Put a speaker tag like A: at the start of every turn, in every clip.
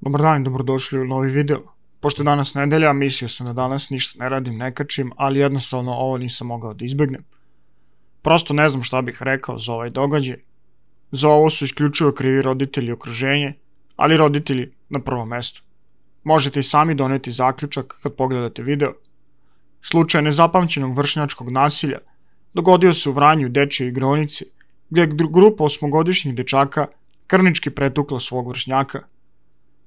A: Dobar dan i dobrodošli u novi video. Pošto je danas nedelja, mislio sam da danas ništa ne radim, ne kačim, ali jednostavno ovo nisam mogao da izbegnem. Prosto ne znam šta bih rekao za ovaj događaj. Za ovo su isključivo krivi roditelji i okruženje, ali roditelji na prvom mestu. Možete i sami doneti zaključak kad pogledate video. Slučaj nezapamćenog vršnjačkog nasilja dogodio se u Vranju dečje igronici, gde je grupa osmogodišnjih dečaka krnički pretukla svog vršnjaka –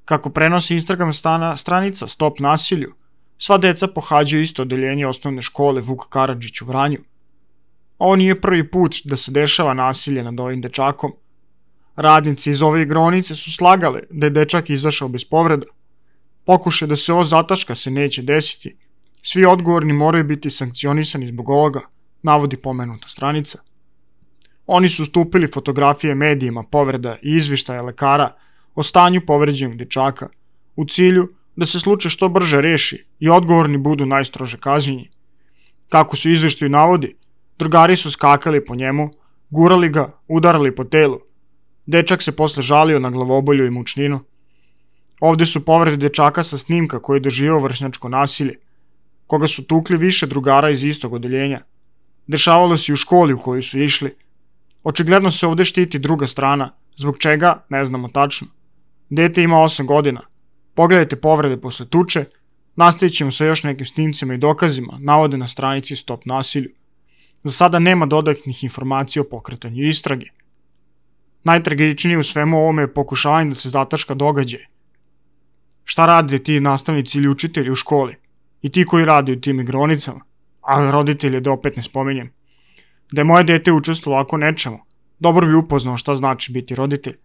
A: Kako prenosi Instagram stana, stranica Stop nasilju, sva deca pohađaju isto odeljenje osnovne škole Vuk Karadžić u Vranju. Ovo nije prvi put da se dešava nasilje nad ovim dečakom. Radnici iz ove igronice su slagale da je dečak izašao bez povreda. Pokuše da se ovo zataška se neće desiti. Svi odgovorni moraju biti sankcionisani zbog ovoga, navodi pomenuta stranica. Oni su ustupili fotografije medijima povreda i izvištaja lekara o stanju povređenog dečaka, u cilju da se slučaj što brže reši i odgovorni budu najstrože kažnjeni. Kako su izveštaju navodi, drugari su skakali po njemu, gurali ga, udarali po telu. Dečak se posle žalio na glavobolju i mučninu. Ovde su povrede dečaka sa snimka koji je doživao vršnjačko nasilje, koga su tukli više drugara iz istog odeljenja. Dešavalo se i u školi u koju su išli. Očigledno se ovde štiti druga strana, zbog čega ne znamo tačno. Dete ima 8 godina. Pogledajte povrede posle tuče, nastavit ćemo sa još nekim snimcima i dokazima, navode na stranici Stop nasilju. Za sada nema dodatnih informacija o pokretanju istrage. Najtragičnije u svemu ovome je pokušavanje da se zataška događaje. Šta rade ti nastavnici ili učitelji u školi? I ti koji rade u tim igronicama? A roditelje da opet ne spomenjem. Da je moje dete učestvovalo ako nečemu, dobro bi upoznao šta znači biti roditelj.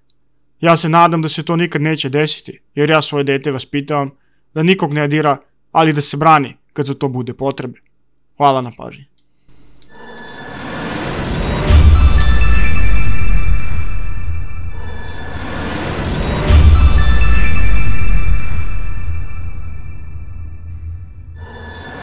A: Ja se nadam da se to nikad neće desiti, jer ja svoje dete vaspitavam da nikog ne adira, ali da se brani kad za to bude potrebe. Hvala na pažnji.